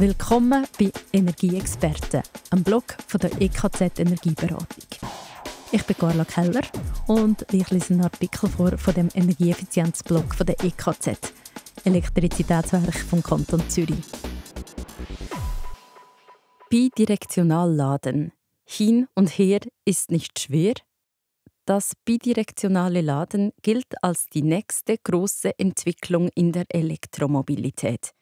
Willkommen bei Energieexperten, einem Blog von der EKZ Energieberatung. Ich bin Carla Keller und ich lese einen Artikel vor von dem Energieeffizienzblog von der EKZ, Elektrizitätswerk vom Kanton Zürich. Bidirektional laden. Hin und her ist nicht schwer. Das bidirektionale Laden gilt als die nächste große Entwicklung in der Elektromobilität.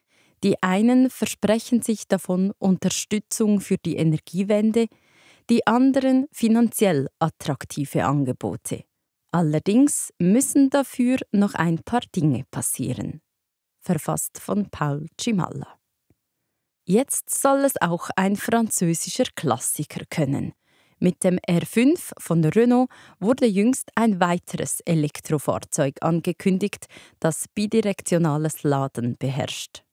Die einen versprechen sich davon Unterstützung für die Energiewende, die anderen finanziell attraktive Angebote. Allerdings müssen dafür noch ein paar Dinge passieren. Verfasst von Paul Cimalla. Jetzt soll es auch ein französischer Klassiker können. Mit dem R5 von Renault wurde jüngst ein weiteres Elektrofahrzeug angekündigt, das bidirektionales Laden beherrscht.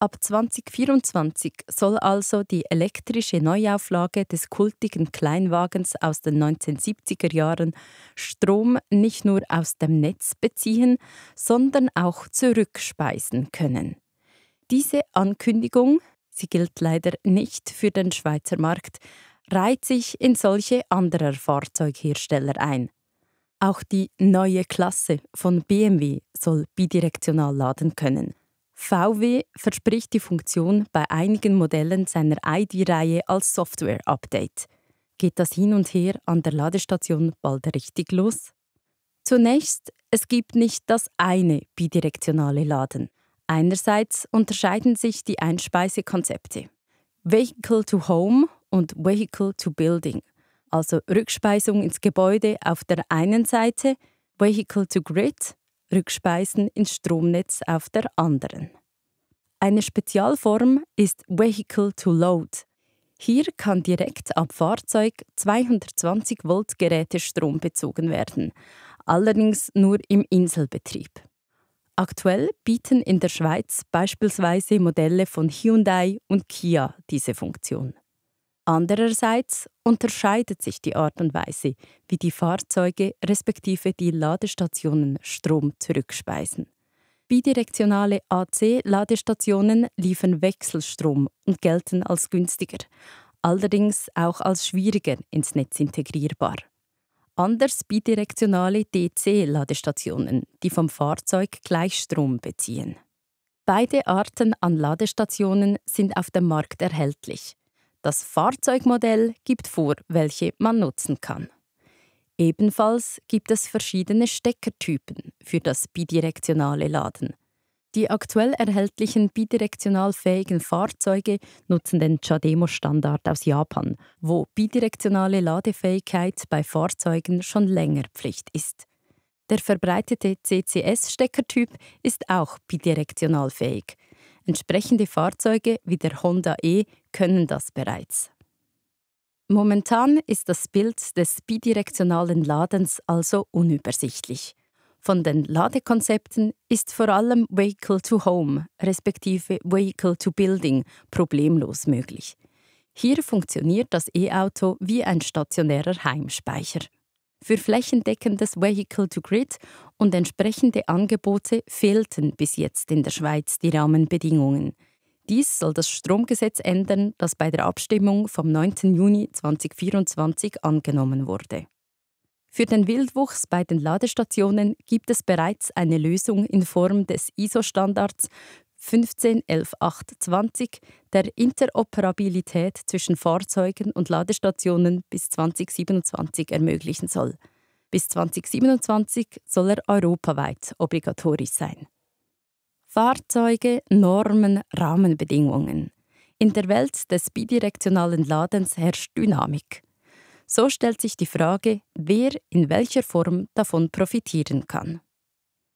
Ab 2024 soll also die elektrische Neuauflage des kultigen Kleinwagens aus den 1970er Jahren Strom nicht nur aus dem Netz beziehen, sondern auch zurückspeisen können. Diese Ankündigung, sie gilt leider nicht für den Schweizer Markt, reiht sich in solche anderer Fahrzeughersteller ein. Auch die neue Klasse von BMW soll bidirektional laden können. VW verspricht die Funktion bei einigen Modellen seiner ID-Reihe als Software-Update. Geht das hin und her an der Ladestation bald richtig los? Zunächst, es gibt nicht das eine bidirektionale Laden. Einerseits unterscheiden sich die Einspeisekonzepte. Vehicle to Home und Vehicle to Building, also Rückspeisung ins Gebäude auf der einen Seite, Vehicle to Grid Rückspeisen ins Stromnetz auf der anderen. Eine Spezialform ist Vehicle to Load. Hier kann direkt ab Fahrzeug 220 Volt Geräte Strom bezogen werden, allerdings nur im Inselbetrieb. Aktuell bieten in der Schweiz beispielsweise Modelle von Hyundai und Kia diese Funktion. Andererseits unterscheidet sich die Art und Weise, wie die Fahrzeuge respektive die Ladestationen Strom zurückspeisen. Bidirektionale AC-Ladestationen liefern Wechselstrom und gelten als günstiger, allerdings auch als schwieriger ins Netz integrierbar. Anders bidirektionale DC-Ladestationen, die vom Fahrzeug gleich Strom beziehen. Beide Arten an Ladestationen sind auf dem Markt erhältlich. Das Fahrzeugmodell gibt vor, welche man nutzen kann. Ebenfalls gibt es verschiedene Steckertypen für das bidirektionale Laden. Die aktuell erhältlichen bidirektional fähigen Fahrzeuge nutzen den Chademo-Standard aus Japan, wo bidirektionale Ladefähigkeit bei Fahrzeugen schon länger Pflicht ist. Der verbreitete CCS-Steckertyp ist auch bidirektional fähig. Entsprechende Fahrzeuge wie der Honda E können das bereits. Momentan ist das Bild des bidirektionalen Ladens also unübersichtlich. Von den Ladekonzepten ist vor allem Vehicle to Home respektive Vehicle to Building problemlos möglich. Hier funktioniert das E-Auto wie ein stationärer Heimspeicher. Für flächendeckendes Vehicle to Grid und entsprechende Angebote fehlten bis jetzt in der Schweiz die Rahmenbedingungen. Dies soll das Stromgesetz ändern, das bei der Abstimmung vom 19. Juni 2024 angenommen wurde. Für den Wildwuchs bei den Ladestationen gibt es bereits eine Lösung in Form des ISO-Standards 15.11.8.20 der Interoperabilität zwischen Fahrzeugen und Ladestationen bis 2027 ermöglichen soll. Bis 2027 soll er europaweit obligatorisch sein. Fahrzeuge, Normen, Rahmenbedingungen. In der Welt des bidirektionalen Ladens herrscht Dynamik. So stellt sich die Frage, wer in welcher Form davon profitieren kann.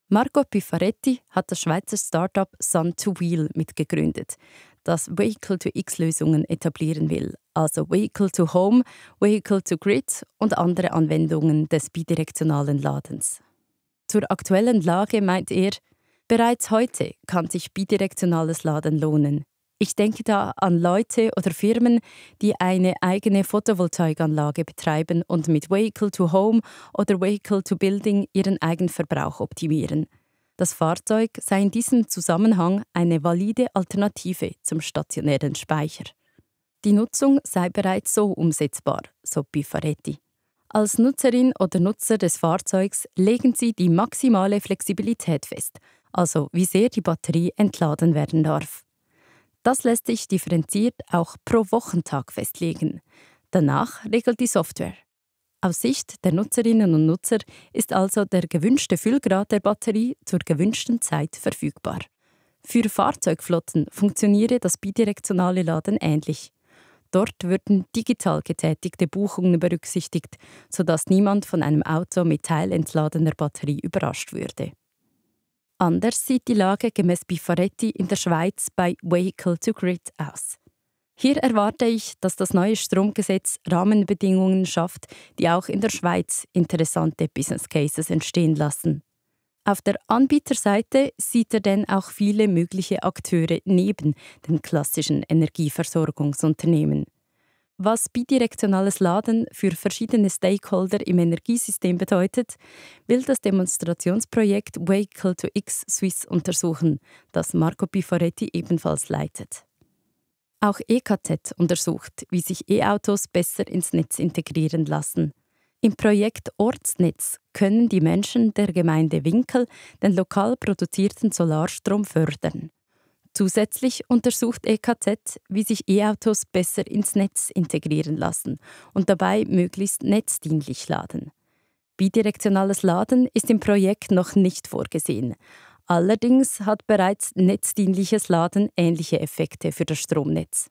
Marco Pifaretti hat das Schweizer Startup Sun2Wheel mitgegründet, das Vehicle-to-X-Lösungen etablieren will, also Vehicle-to-Home, Vehicle-to-Grid und andere Anwendungen des bidirektionalen Ladens. Zur aktuellen Lage meint er, Bereits heute kann sich bidirektionales Laden lohnen. Ich denke da an Leute oder Firmen, die eine eigene Photovoltaikanlage betreiben und mit Vehicle to Home oder Vehicle to Building ihren Eigenverbrauch optimieren. Das Fahrzeug sei in diesem Zusammenhang eine valide Alternative zum stationären Speicher. Die Nutzung sei bereits so umsetzbar, so Bifaretti. Als Nutzerin oder Nutzer des Fahrzeugs legen sie die maximale Flexibilität fest, also wie sehr die Batterie entladen werden darf. Das lässt sich differenziert auch pro Wochentag festlegen. Danach regelt die Software. Aus Sicht der Nutzerinnen und Nutzer ist also der gewünschte Füllgrad der Batterie zur gewünschten Zeit verfügbar. Für Fahrzeugflotten funktioniere das bidirektionale Laden ähnlich. Dort würden digital getätigte Buchungen berücksichtigt, sodass niemand von einem Auto mit teilentladener Batterie überrascht würde. Anders sieht die Lage gemäß Bifaretti in der Schweiz bei Vehicle to Grid aus. Hier erwarte ich, dass das neue Stromgesetz Rahmenbedingungen schafft, die auch in der Schweiz interessante Business Cases entstehen lassen. Auf der Anbieterseite sieht er denn auch viele mögliche Akteure neben den klassischen Energieversorgungsunternehmen was bidirektionales Laden für verschiedene Stakeholder im Energiesystem bedeutet, will das Demonstrationsprojekt Vehicle to X Swiss untersuchen, das Marco Piforetti ebenfalls leitet. Auch EKZ untersucht, wie sich E-Autos besser ins Netz integrieren lassen. Im Projekt Ortsnetz können die Menschen der Gemeinde Winkel den lokal produzierten Solarstrom fördern. Zusätzlich untersucht EKZ, wie sich E-Autos besser ins Netz integrieren lassen und dabei möglichst netzdienlich laden. Bidirektionales Laden ist im Projekt noch nicht vorgesehen. Allerdings hat bereits netzdienliches Laden ähnliche Effekte für das Stromnetz.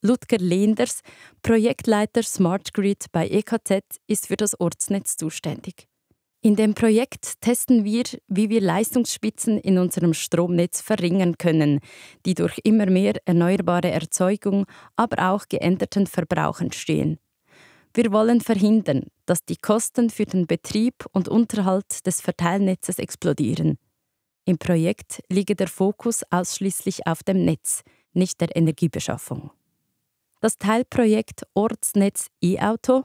Ludger Lenders, Projektleiter Smart Grid bei EKZ, ist für das Ortsnetz zuständig. In dem Projekt testen wir, wie wir Leistungsspitzen in unserem Stromnetz verringern können, die durch immer mehr erneuerbare Erzeugung, aber auch geänderten Verbrauch entstehen. Wir wollen verhindern, dass die Kosten für den Betrieb und Unterhalt des Verteilnetzes explodieren. Im Projekt liege der Fokus ausschließlich auf dem Netz, nicht der Energiebeschaffung. Das Teilprojekt Ortsnetz E-Auto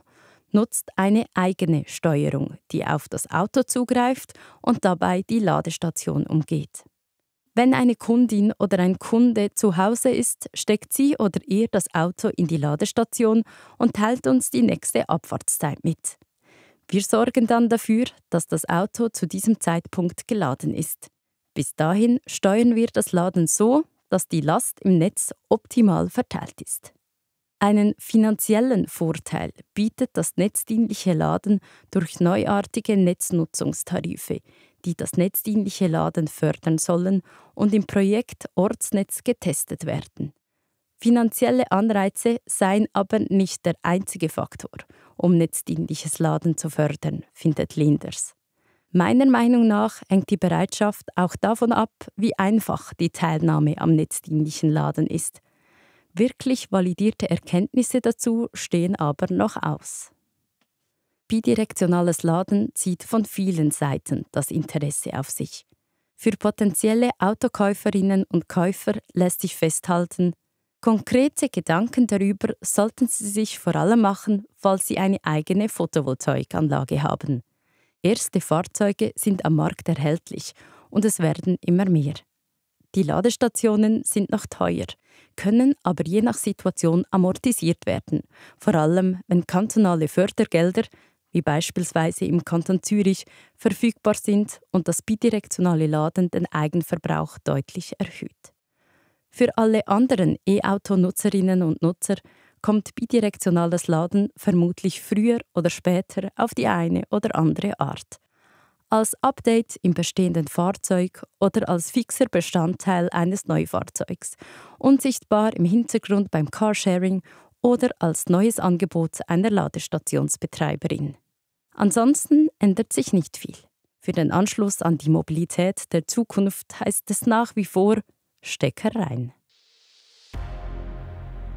nutzt eine eigene Steuerung, die auf das Auto zugreift und dabei die Ladestation umgeht. Wenn eine Kundin oder ein Kunde zu Hause ist, steckt sie oder er das Auto in die Ladestation und teilt uns die nächste Abfahrtszeit mit. Wir sorgen dann dafür, dass das Auto zu diesem Zeitpunkt geladen ist. Bis dahin steuern wir das Laden so, dass die Last im Netz optimal verteilt ist. Einen finanziellen Vorteil bietet das netzdienliche Laden durch neuartige Netznutzungstarife, die das netzdienliche Laden fördern sollen und im Projekt Ortsnetz getestet werden. Finanzielle Anreize seien aber nicht der einzige Faktor, um netzdienliches Laden zu fördern, findet Linders. Meiner Meinung nach hängt die Bereitschaft auch davon ab, wie einfach die Teilnahme am netzdienlichen Laden ist Wirklich validierte Erkenntnisse dazu stehen aber noch aus. Bidirektionales Laden zieht von vielen Seiten das Interesse auf sich. Für potenzielle Autokäuferinnen und Käufer lässt sich festhalten, konkrete Gedanken darüber sollten Sie sich vor allem machen, falls Sie eine eigene Photovoltaikanlage haben. Erste Fahrzeuge sind am Markt erhältlich und es werden immer mehr. Die Ladestationen sind noch teuer, können aber je nach Situation amortisiert werden, vor allem wenn kantonale Fördergelder, wie beispielsweise im Kanton Zürich, verfügbar sind und das bidirektionale Laden den Eigenverbrauch deutlich erhöht. Für alle anderen E-Auto-Nutzerinnen und Nutzer kommt bidirektionales Laden vermutlich früher oder später auf die eine oder andere Art als Update im bestehenden Fahrzeug oder als fixer Bestandteil eines Neufahrzeugs, unsichtbar im Hintergrund beim Carsharing oder als neues Angebot einer Ladestationsbetreiberin. Ansonsten ändert sich nicht viel. Für den Anschluss an die Mobilität der Zukunft heißt es nach wie vor Stecker rein.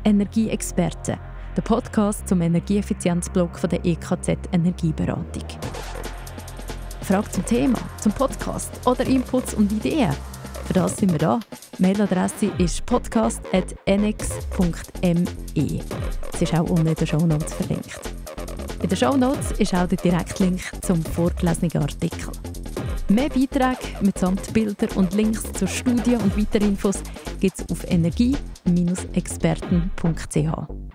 Energieexperte, der Podcast zum Energieeffizienzblock der EKZ Energieberatung. Fragen zum Thema, zum Podcast oder Inputs und Ideen? Für das sind wir da. Mailadresse ist podcast.nx.me. Es ist auch unten in den Show Notes verlinkt. In den Show Notes ist auch der Direktlink zum vorgelesenen Artikel. Mehr Beiträge mitsamt Bilder und Links zur Studie und weiteren Infos gibt es auf energie-experten.ch.